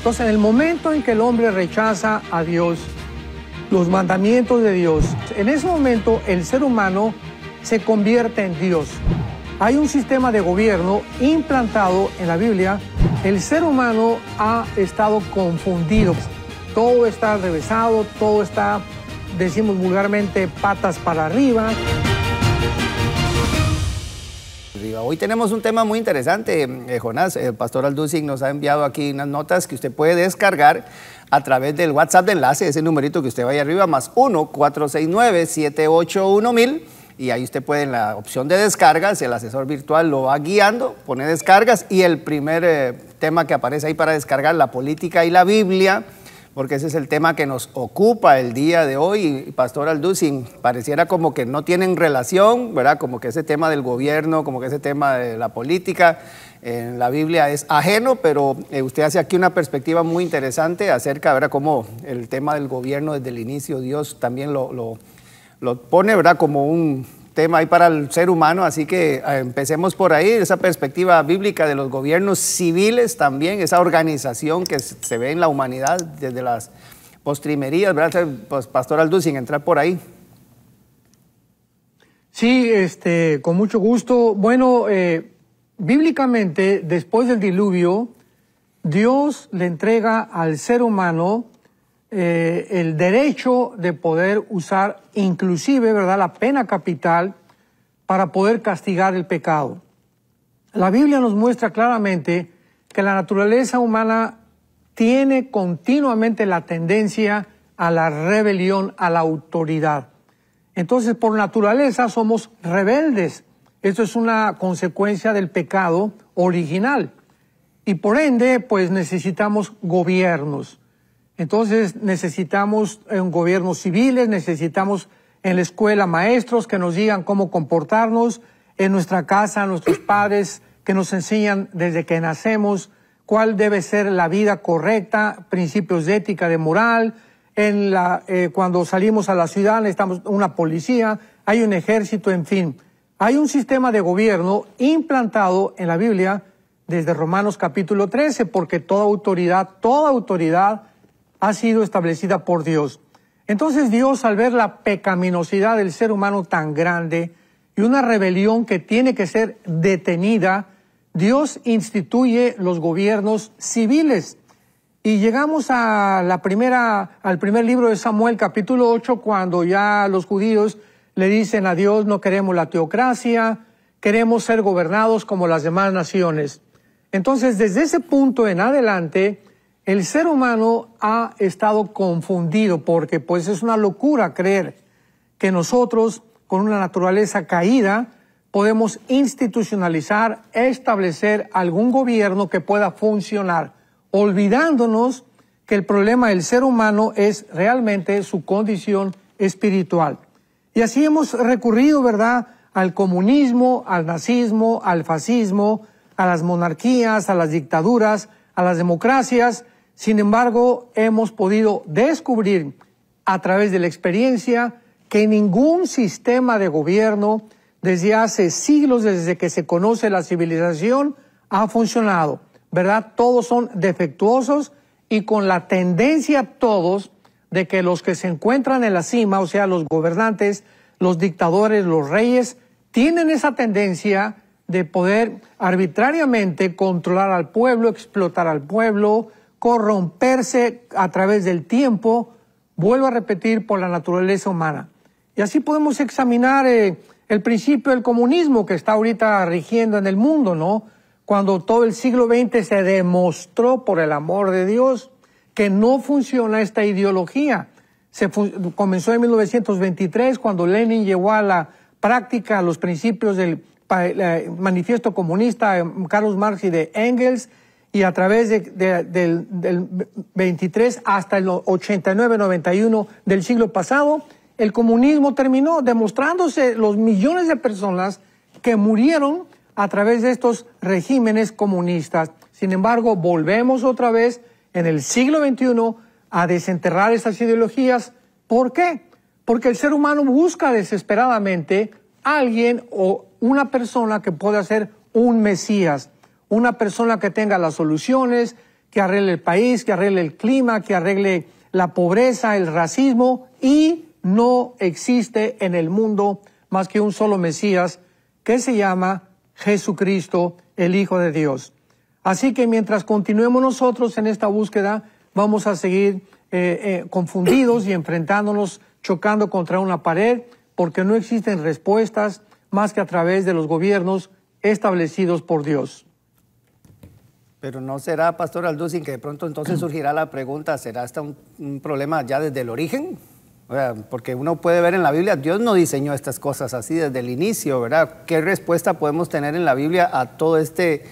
Entonces, en el momento en que el hombre rechaza a Dios, los mandamientos de Dios, en ese momento el ser humano se convierte en Dios. Hay un sistema de gobierno implantado en la Biblia. El ser humano ha estado confundido. Todo está revesado, todo está, decimos vulgarmente, patas para arriba. Hoy tenemos un tema muy interesante, eh, Jonás. El pastor Alducin nos ha enviado aquí unas notas que usted puede descargar a través del WhatsApp de enlace, ese numerito que usted vaya arriba, más 1 469 781000 Y ahí usted puede en la opción de descargas, el asesor virtual lo va guiando, pone descargas y el primer eh, tema que aparece ahí para descargar, la política y la Biblia porque ese es el tema que nos ocupa el día de hoy. Y Pastor Alducin, pareciera como que no tienen relación, ¿verdad? Como que ese tema del gobierno, como que ese tema de la política en la Biblia es ajeno, pero eh, usted hace aquí una perspectiva muy interesante acerca, ¿verdad? Como el tema del gobierno desde el inicio Dios también lo, lo pone, ¿verdad? Como un tema ahí para el ser humano, así que eh, empecemos por ahí, esa perspectiva bíblica de los gobiernos civiles también, esa organización que se ve en la humanidad desde las postrimerías, ¿verdad? Pues, Pastor Aldú, sin entrar por ahí. Sí, este, con mucho gusto. Bueno, eh, bíblicamente, después del diluvio, Dios le entrega al ser humano eh, el derecho de poder usar inclusive ¿verdad? la pena capital para poder castigar el pecado. La Biblia nos muestra claramente que la naturaleza humana tiene continuamente la tendencia a la rebelión, a la autoridad. Entonces, por naturaleza somos rebeldes. Esto es una consecuencia del pecado original. Y por ende, pues necesitamos gobiernos. Entonces necesitamos eh, un gobiernos civiles, necesitamos en la escuela maestros que nos digan cómo comportarnos, en nuestra casa nuestros padres que nos enseñan desde que nacemos cuál debe ser la vida correcta, principios de ética, de moral. Eh, cuando salimos a la ciudad necesitamos una policía, hay un ejército, en fin. Hay un sistema de gobierno implantado en la Biblia desde Romanos capítulo 13, porque toda autoridad, toda autoridad ha sido establecida por Dios. Entonces Dios, al ver la pecaminosidad del ser humano tan grande y una rebelión que tiene que ser detenida, Dios instituye los gobiernos civiles. Y llegamos a la primera, al primer libro de Samuel, capítulo 8, cuando ya los judíos le dicen a Dios, no queremos la teocracia, queremos ser gobernados como las demás naciones. Entonces, desde ese punto en adelante, el ser humano ha estado confundido porque pues es una locura creer que nosotros con una naturaleza caída podemos institucionalizar, establecer algún gobierno que pueda funcionar, olvidándonos que el problema del ser humano es realmente su condición espiritual. Y así hemos recurrido, ¿verdad?, al comunismo, al nazismo, al fascismo, a las monarquías, a las dictaduras, a las democracias. Sin embargo, hemos podido descubrir a través de la experiencia que ningún sistema de gobierno desde hace siglos, desde que se conoce la civilización, ha funcionado. ¿Verdad? Todos son defectuosos y con la tendencia todos de que los que se encuentran en la cima, o sea, los gobernantes, los dictadores, los reyes, tienen esa tendencia de poder arbitrariamente controlar al pueblo, explotar al pueblo, corromperse a través del tiempo, vuelvo a repetir, por la naturaleza humana. Y así podemos examinar eh, el principio del comunismo que está ahorita rigiendo en el mundo, ¿no? Cuando todo el siglo XX se demostró, por el amor de Dios, que no funciona esta ideología. Se comenzó en 1923 cuando Lenin llevó a la práctica los principios del eh, manifiesto comunista, de eh, Carlos Marx y de Engels, y a través del, 23 hasta el 89-91 del siglo pasado, el comunismo terminó demostrándose los millones de personas que murieron a través de estos regímenes comunistas. Sin embargo, volvemos otra vez en el siglo XXI a desenterrar esas ideologías. ¿Por qué? Porque el ser humano busca desesperadamente a alguien o una persona que pueda ser un Mesías, una persona que tenga las soluciones, que arregle el país, que arregle el clima, que arregle la pobreza, el racismo, y no existe en el mundo más que un solo Mesías que se llama Jesucristo, el Hijo de Dios. Así que mientras continuemos nosotros en esta búsqueda, vamos a seguir eh, eh, confundidos y enfrentándonos, chocando contra una pared, porque no existen respuestas, más que a través de los gobiernos establecidos por Dios. Pero no será, Pastor Aldusin, que de pronto entonces surgirá la pregunta, ¿será hasta un, problema ya desde el origen? porque uno puede ver en la Biblia, Dios no diseñó estas cosas así desde el inicio, ¿verdad? ¿Qué respuesta podemos tener en la Biblia a todo este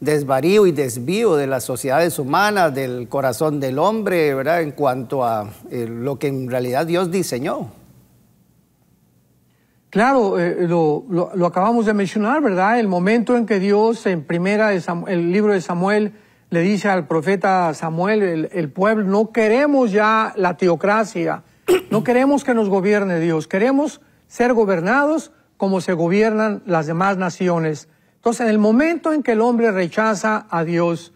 desvarío y desvío de las sociedades humanas, del corazón del hombre, ¿verdad? En cuanto a eh, lo que en realidad Dios diseñó. Claro, eh, lo, lo, acabamos de mencionar, ¿verdad? El momento en que Dios, en primera el libro de Samuel, le dice al profeta Samuel, el, el, pueblo, no queremos ya la teocracia, no queremos que nos gobierne Dios, queremos ser gobernados como se gobiernan las demás naciones. Entonces, en el momento en que el hombre rechaza a Dios,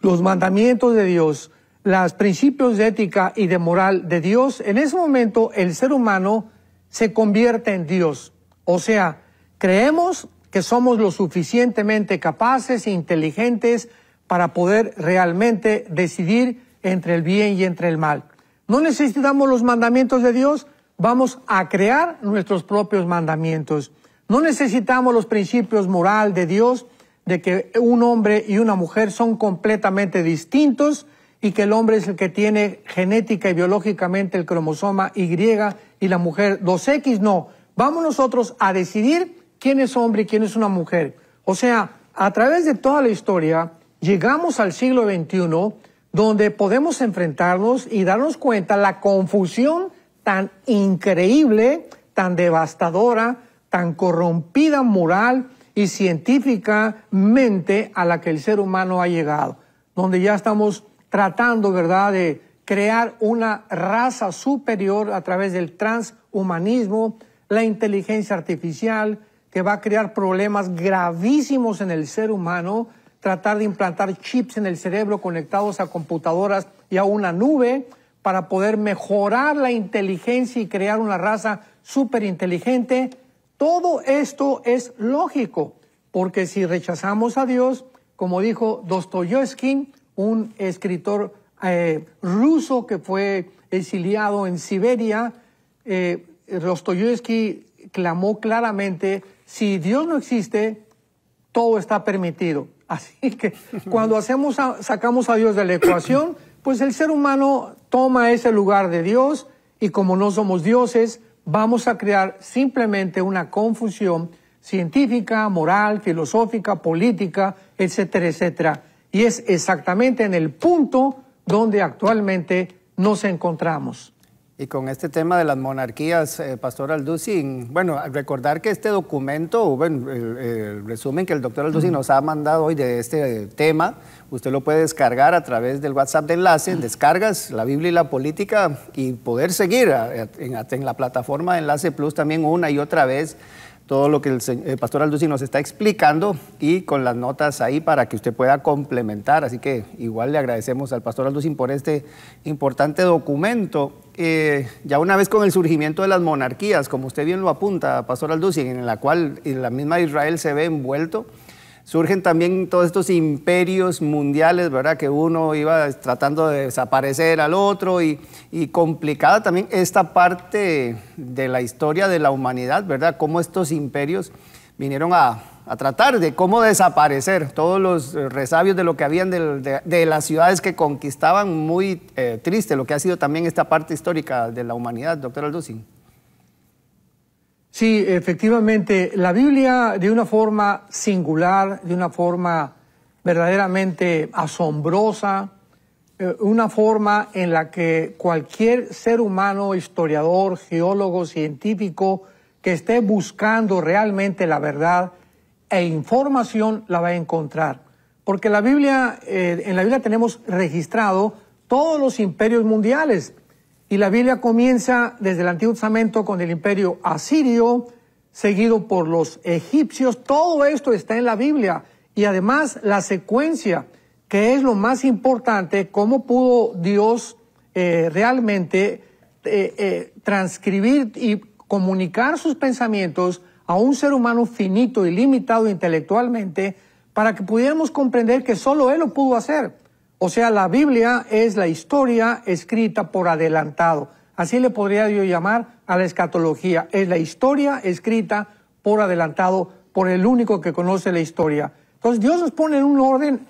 los mandamientos de Dios, los principios de ética y de moral de Dios, en ese momento el ser humano se convierte en Dios. O sea, creemos que somos lo suficientemente capaces e inteligentes para poder realmente decidir entre el bien y entre el mal. No necesitamos los mandamientos de Dios, vamos a crear nuestros propios mandamientos. No necesitamos los principios moral de Dios, de que un hombre y una mujer son completamente distintos y que el hombre es el que tiene genética y biológicamente el cromosoma Y y la mujer, 2 X no. Vamos nosotros a decidir quién es hombre y quién es una mujer. O sea, a través de toda la historia llegamos al siglo XXI donde podemos enfrentarnos y darnos cuenta la confusión tan increíble, tan devastadora, tan corrompida moral y científicamente a la que el ser humano ha llegado, donde ya estamos tratando, ¿verdad?, de crear una raza superior a través del transhumanismo, la inteligencia artificial, que va a crear problemas gravísimos en el ser humano, tratar de implantar chips en el cerebro conectados a computadoras y a una nube para poder mejorar la inteligencia y crear una raza superinteligente. Todo esto es lógico, porque si rechazamos a Dios, como dijo Dostoyevsky, un escritor eh, ruso que fue exiliado en Siberia, Rostoyevsky eh, clamó claramente, si Dios no existe, todo está permitido. Así que cuando hacemos sacamos a Dios de la ecuación, pues el ser humano toma ese lugar de Dios y como no somos dioses, vamos a crear simplemente una confusión científica, moral, filosófica, política, etcétera, etcétera. Y es exactamente en el punto donde actualmente nos encontramos. Y con este tema de las monarquías, eh, Pastor Alducin, bueno, recordar que este documento, bueno, el, resumen que el doctor Alducin nos ha mandado hoy de este tema, usted lo puede descargar a través del WhatsApp de enlace, descargas la Biblia y la política y poder seguir en, en la plataforma de Enlace Plus también una y otra vez todo lo que el, eh, pastor Alducci nos está explicando y con las notas ahí para que usted pueda complementar. Así que igual le agradecemos al pastor Alducin por este importante documento. Eh, ya una vez con el surgimiento de las monarquías, como usted bien lo apunta, pastor Alducin en la cual la misma Israel se ve envuelto surgen también todos estos imperios mundiales, ¿verdad? Que uno iba tratando de desaparecer al otro y, complicada también esta parte de la historia de la humanidad, ¿verdad? Cómo estos imperios vinieron a, tratar de cómo desaparecer todos los resabios de lo que habían de, las ciudades que conquistaban. Muy eh, triste lo que ha sido también esta parte histórica de la humanidad, doctor Aldousin. Sí, efectivamente, la Biblia de una forma singular, de una forma verdaderamente asombrosa, eh, una forma en la que cualquier ser humano, historiador, geólogo, científico, que esté buscando realmente la verdad e información, la va a encontrar. Porque la Biblia, eh, en la Biblia tenemos registrado todos los imperios mundiales, y la Biblia comienza desde el Antiguo Testamento con el imperio asirio, seguido por los egipcios. Todo esto está en la Biblia. Y además la secuencia, que es lo más importante, cómo pudo Dios eh, realmente eh, eh, transcribir y comunicar sus pensamientos a un ser humano finito y limitado intelectualmente para que pudiéramos comprender que solo Él lo pudo hacer. O sea, la Biblia es la historia escrita por adelantado. Así le podría yo llamar a la escatología. Es la historia escrita por adelantado por el único que conoce la historia. Entonces Dios nos pone en un orden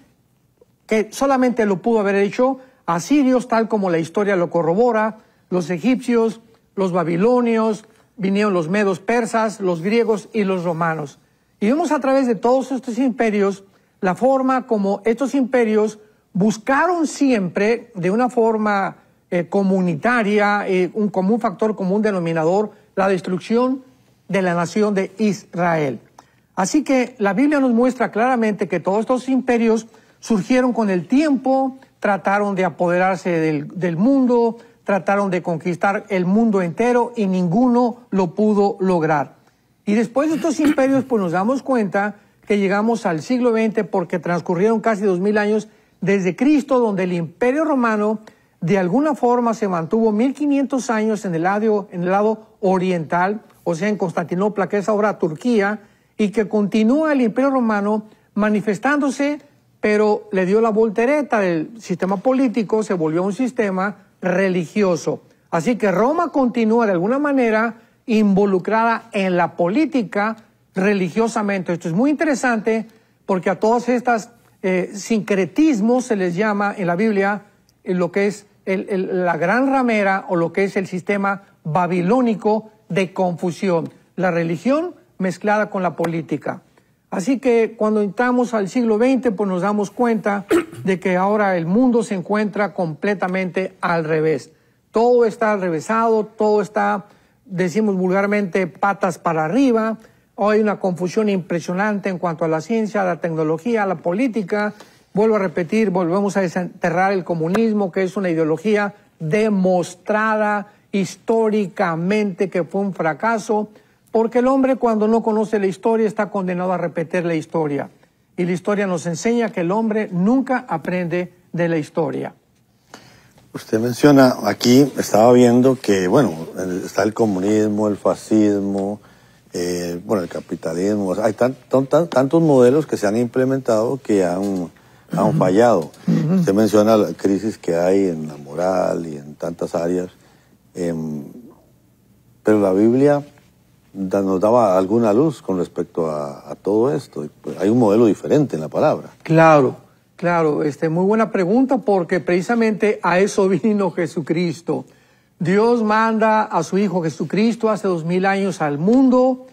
que solamente lo pudo haber hecho asirios, tal como la historia lo corrobora, los egipcios, los babilonios, vinieron los medos persas, los griegos y los romanos. Y vemos a través de todos estos imperios la forma como estos imperios buscaron siempre de una forma eh, comunitaria, eh, un común factor, común denominador, la destrucción de la nación de Israel. Así que la Biblia nos muestra claramente que todos estos imperios surgieron con el tiempo, trataron de apoderarse del, del mundo, trataron de conquistar el mundo entero y ninguno lo pudo lograr. Y después de estos imperios, pues nos damos cuenta que llegamos al siglo XX porque transcurrieron casi dos mil años desde Cristo, donde el imperio romano de alguna forma se mantuvo 1500 años en el, lado, oriental, o sea, en Constantinopla, que es ahora Turquía, y que continúa el imperio romano manifestándose, pero le dio la voltereta del sistema político, se volvió un sistema religioso. Así que Roma continúa de alguna manera involucrada en la política religiosamente. Esto es muy interesante porque a todas estas eh, sincretismo se les llama en la Biblia en lo que es la gran ramera o lo que es el sistema babilónico de confusión, la religión mezclada con la política. Así que cuando entramos al siglo XX, pues nos damos cuenta de que ahora el mundo se encuentra completamente al revés. Todo está al revésado, todo está, decimos vulgarmente, patas para arriba, hay una confusión impresionante en cuanto a la ciencia, a la tecnología, a la política. Vuelvo a repetir, volvemos a desenterrar el comunismo, que es una ideología demostrada históricamente que fue un fracaso, porque el hombre cuando no conoce la historia está condenado a repetir la historia. Y la historia nos enseña que el hombre nunca aprende de la historia. Usted menciona aquí, estaba viendo que, bueno, está el comunismo, el fascismo, eh, bueno, el capitalismo, hay tantos modelos que se han implementado que han, han fallado. Se menciona la crisis que hay en la moral y en tantas áreas, em, pero la Biblia nos daba alguna luz con respecto a, todo esto. Pues, hay un modelo diferente en la palabra. Claro, claro, este, muy buena pregunta porque precisamente a eso vino Jesucristo Dios manda a su Hijo Jesucristo hace dos mil años al mundo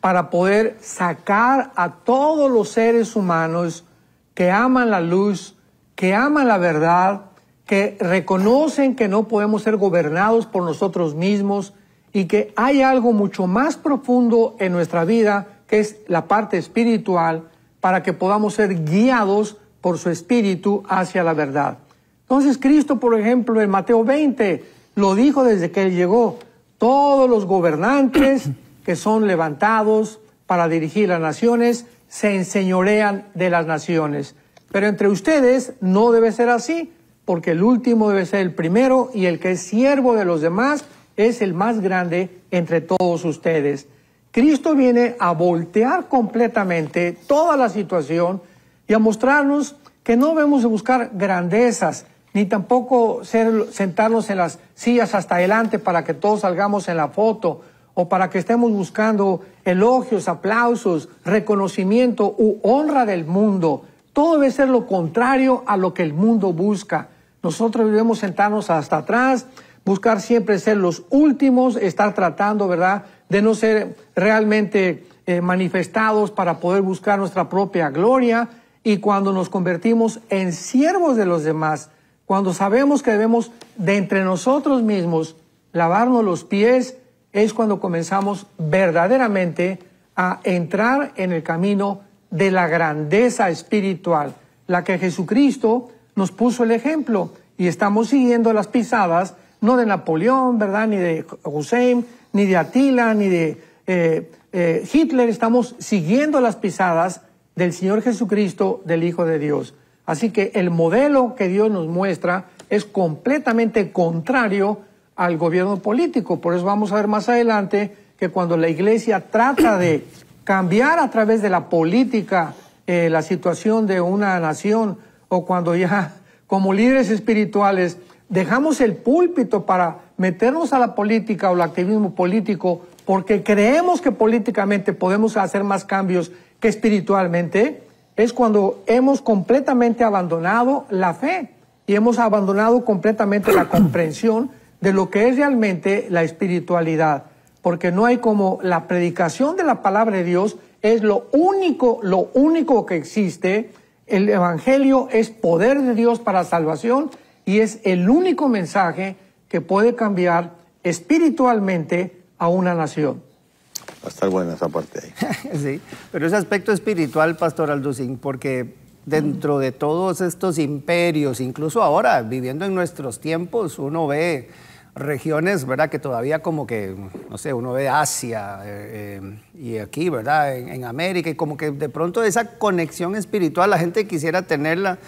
para poder sacar a todos los seres humanos que aman la luz, que aman la verdad, que reconocen que no podemos ser gobernados por nosotros mismos y que hay algo mucho más profundo en nuestra vida, que es la parte espiritual, para que podamos ser guiados por su espíritu hacia la verdad. Entonces Cristo, por ejemplo, en Mateo 20, lo dijo desde que él llegó. Todos los gobernantes que son levantados para dirigir las naciones se enseñorean de las naciones. Pero entre ustedes no debe ser así, porque el último debe ser el primero y el que es siervo de los demás es el más grande entre todos ustedes. Cristo viene a voltear completamente toda la situación y a mostrarnos que no debemos buscar grandezas, ni tampoco ser, sentarnos en las sillas hasta adelante para que todos salgamos en la foto o para que estemos buscando elogios, aplausos, reconocimiento u honra del mundo. Todo debe ser lo contrario a lo que el mundo busca. Nosotros debemos sentarnos hasta atrás, buscar siempre ser los últimos, estar tratando, ¿verdad?, de no ser realmente eh, manifestados para poder buscar nuestra propia gloria. Y cuando nos convertimos en siervos de los demás, cuando sabemos que debemos de entre nosotros mismos lavarnos los pies, es cuando comenzamos verdaderamente a entrar en el camino de la grandeza espiritual, la que Jesucristo nos puso el ejemplo y estamos siguiendo las pisadas, no de Napoleón, ¿verdad? Ni de Hussein, ni de Atila, ni de eh, eh, Hitler, estamos siguiendo las pisadas del Señor Jesucristo, del Hijo de Dios. Así que el modelo que Dios nos muestra es completamente contrario al gobierno político. Por eso vamos a ver más adelante que cuando la iglesia trata de cambiar a través de la política eh, la situación de una nación o cuando ya como líderes espirituales dejamos el púlpito para meternos a la política o al activismo político porque creemos que políticamente podemos hacer más cambios que espiritualmente, es cuando hemos completamente abandonado la fe y hemos abandonado completamente la comprensión de lo que es realmente la espiritualidad, porque no hay como la predicación de la palabra de Dios es lo único, lo único que existe. El Evangelio es poder de Dios para salvación y es el único mensaje que puede cambiar espiritualmente a una nación. Va a estar buena esa parte ahí. sí, pero ese aspecto espiritual, Pastor Alducín, porque dentro de todos estos imperios, incluso ahora, viviendo en nuestros tiempos, uno ve regiones, ¿verdad? Que todavía como que, no sé, uno ve Asia eh, eh, y aquí, ¿verdad? En, América y como que de pronto esa conexión espiritual la gente quisiera tenerla.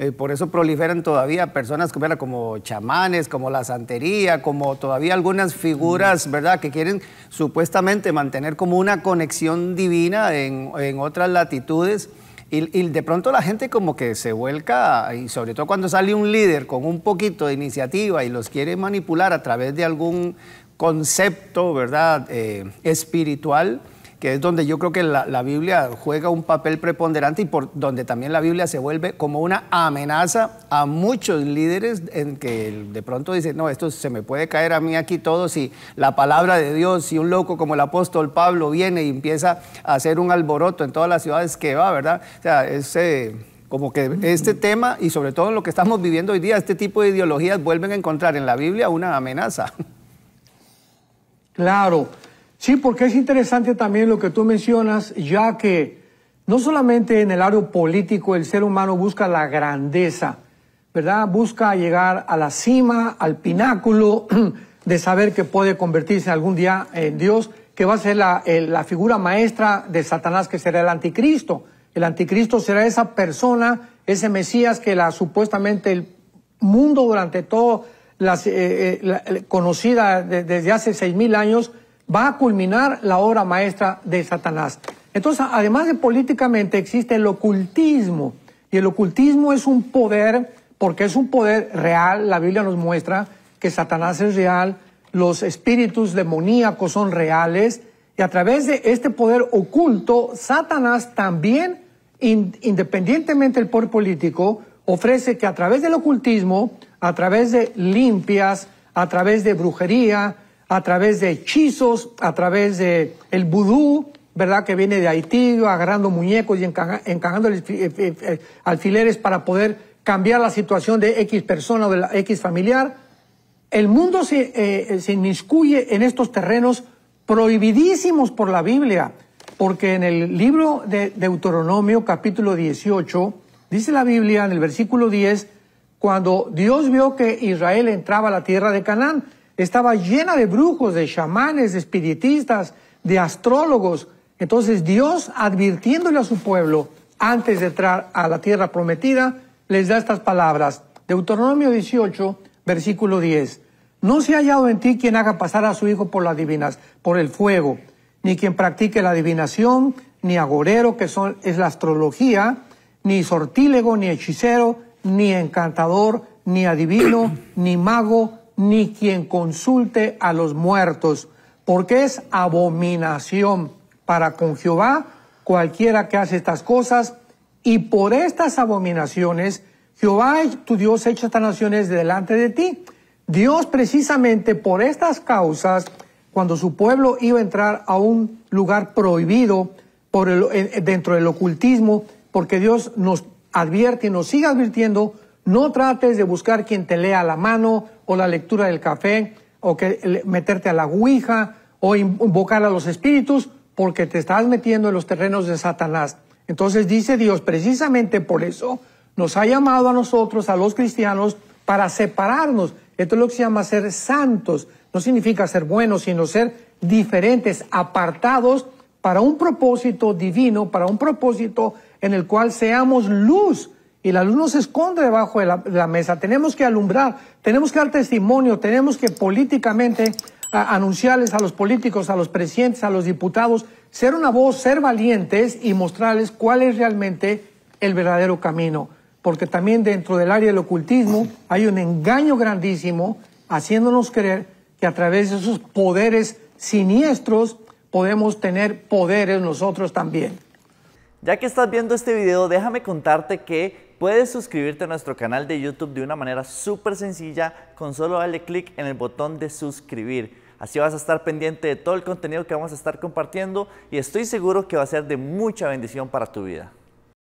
Eh, por eso proliferan todavía personas como chamanes, como la santería, como todavía algunas figuras, mm. ¿verdad? Que quieren supuestamente mantener como una conexión divina en, en otras latitudes. Y, de pronto la gente como que se vuelca, y sobre todo cuando sale un líder con un poquito de iniciativa y los quiere manipular a través de algún concepto, ¿verdad?, eh, espiritual, que es donde yo creo que la, Biblia juega un papel preponderante y por donde también la Biblia se vuelve como una amenaza a muchos líderes en que de pronto dicen, no, esto se me puede caer a mí aquí todo si la palabra de Dios, si un loco como el apóstol Pablo viene y empieza a hacer un alboroto en todas las ciudades que va, ¿verdad? O sea, ese como que este tema y sobre todo lo que estamos viviendo hoy día, este tipo de ideologías vuelven a encontrar en la Biblia una amenaza. Claro, Sí, porque es interesante también lo que tú mencionas, ya que no solamente en el área político el ser humano busca la grandeza, ¿verdad? Busca llegar a la cima, al pináculo, de saber que puede convertirse algún día en Dios, que va a ser la, figura maestra de Satanás, que será el anticristo. El anticristo será esa persona, ese Mesías que la supuestamente el mundo durante todo las, eh, eh, eh, conocida desde hace seis mil años va a culminar la obra maestra de Satanás. Entonces, además de políticamente, existe el ocultismo. Y el ocultismo es un poder, porque es un poder real, la Biblia nos muestra que Satanás es real, los espíritus demoníacos son reales, y a través de este poder oculto, Satanás también, independientemente del poder político, ofrece que a través del ocultismo, a través de limpias, a través de brujería, a través de hechizos, a través de el vudú, ¿verdad? Que viene de Haití, agarrando muñecos y encaja, encajando eh, eh, eh, alfileres para poder cambiar la situación de X persona o de la X familiar. El mundo se, se inmiscuye en estos terrenos prohibidísimos por la Biblia, porque en el libro de Deuteronomio capítulo 18, dice la Biblia en el versículo 10, cuando Dios vio que Israel entraba a la tierra de Canaán, estaba llena de brujos, de chamanes, de espiritistas, de astrólogos. Entonces Dios, advirtiéndole a su pueblo antes de entrar a la tierra prometida, les da estas palabras. Deuteronomio 18, versículo 10. No se ha hallado en ti quien haga pasar a su hijo por las divinas, por el fuego, ni quien practique la adivinación, ni agorero, que es la astrología, ni sortílego, ni hechicero, ni encantador, ni adivino, ni mago, ni quien consulte a los muertos, porque es abominación para con Jehová cualquiera que hace estas cosas, y por estas abominaciones Jehová tu Dios echa estas naciones delante de ti. Dios precisamente por estas causas, cuando su pueblo iba a entrar a un lugar prohibido por el, eh, dentro del ocultismo, porque Dios nos advierte y nos sigue advirtiendo, no trates de buscar quien te lea la mano, o la lectura del café o que meterte a la guija o invocar a los espíritus porque te estás metiendo en los terrenos de Satanás. Entonces dice Dios, precisamente por eso nos ha llamado a nosotros, a los cristianos, para separarnos. Esto es lo que se llama ser santos. No significa ser buenos, sino ser diferentes, apartados para un propósito divino, para un propósito en el cual seamos luz y la luz no se esconde debajo de la, mesa. Tenemos que alumbrar, tenemos que dar testimonio, tenemos que políticamente anunciarles a los políticos, a los presidentes, a los diputados, ser una voz, ser valientes y mostrarles cuál es realmente el verdadero camino. Porque también dentro del área del ocultismo hay un engaño grandísimo haciéndonos creer que a través de esos poderes siniestros podemos tener poderes nosotros también. Ya que estás viendo este video, déjame contarte que Puedes suscribirte a nuestro canal de YouTube de una manera súper sencilla con solo darle clic en el botón de suscribir. Así vas a estar pendiente de todo el contenido que vamos a estar compartiendo y estoy seguro que va a ser de mucha bendición para tu vida.